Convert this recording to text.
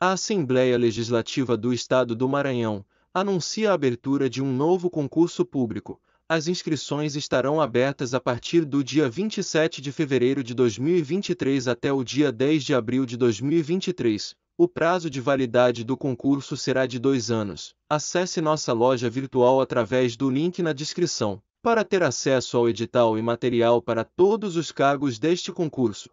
A Assembleia Legislativa do Estado do Maranhão anuncia a abertura de um novo concurso público. As inscrições estarão abertas a partir do dia 27 de fevereiro de 2023 até o dia 10 de abril de 2023. O prazo de validade do concurso será de dois anos. Acesse nossa loja virtual através do link na descrição. Para ter acesso ao edital e material para todos os cargos deste concurso,